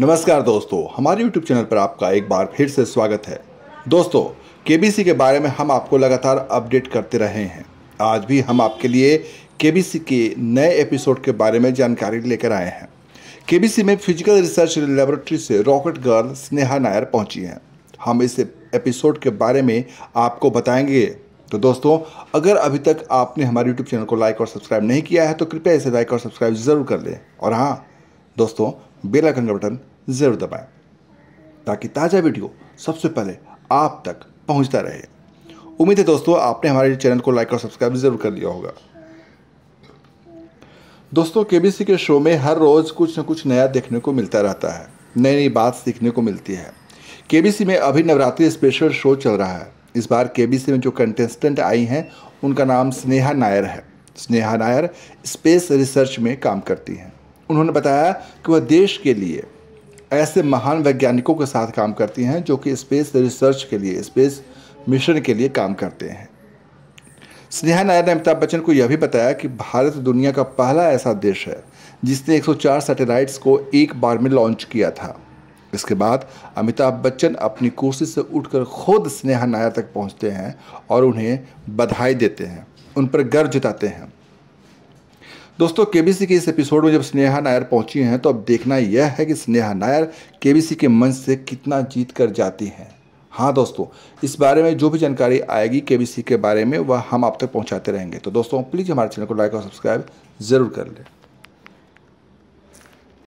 नमस्कार दोस्तों हमारे YouTube चैनल पर आपका एक बार फिर से स्वागत है दोस्तों के के बारे में हम आपको लगातार अपडेट करते रहे हैं आज भी हम आपके लिए के के नए एपिसोड के बारे में जानकारी लेकर आए हैं के में फिजिकल रिसर्च लेबोरेटरी से रॉकेट गर्ल स्नेहा नायर पहुंची हैं हम इस एपिसोड के बारे में आपको बताएंगे तो दोस्तों अगर अभी तक आपने हमारे यूट्यूब चैनल को लाइक और सब्सक्राइब नहीं किया है तो कृपया इसे लाइक और सब्सक्राइब ज़रूर कर लें और हाँ दोस्तों बेल आइकन का बटन ज़रूर दबाएं ताकि ताज़ा वीडियो सबसे पहले आप तक पहुंचता रहे उम्मीद है दोस्तों आपने हमारे चैनल को लाइक और सब्सक्राइब ज़रूर कर लिया होगा दोस्तों केबीसी के शो में हर रोज़ कुछ न कुछ नया देखने को मिलता रहता है नई नई बात सीखने को मिलती है केबीसी में अभी नवरात्रि स्पेशल शो चल रहा है इस बार केबीसी में जो कंटेस्टेंट आई हैं उनका नाम स्नेहा नायर है स्नेहा नायर स्पेस रिसर्च में काम करती हैं उन्होंने बताया कि वह देश के लिए ऐसे महान वैज्ञानिकों के साथ काम करती हैं जो कि स्पेस रिसर्च के लिए स्पेस मिशन के लिए काम करते हैं स्नेहा नायर ने अमिताभ बच्चन को यह भी बताया कि भारत दुनिया का पहला ऐसा देश है जिसने 104 सैटेलाइट्स को एक बार में लॉन्च किया था इसके बाद अमिताभ बच्चन अपनी कुर्सी से उठकर खुद स्नेहा नायर तक पहुंचते हैं और उन्हें बधाई देते हैं उन पर गर्व जताते हैं दोस्तों केबीसी के इस एपिसोड में जब स्नेहा नायर पहुंची हैं तो अब देखना यह है कि स्नेहा नायर केबीसी के मंच से कितना जीत कर जाती हैं हाँ दोस्तों इस बारे में जो भी जानकारी आएगी केबीसी के बारे में वह हम आप तक पहुंचाते रहेंगे तो दोस्तों प्लीज़ हमारे चैनल को लाइक और सब्सक्राइब ज़रूर कर लें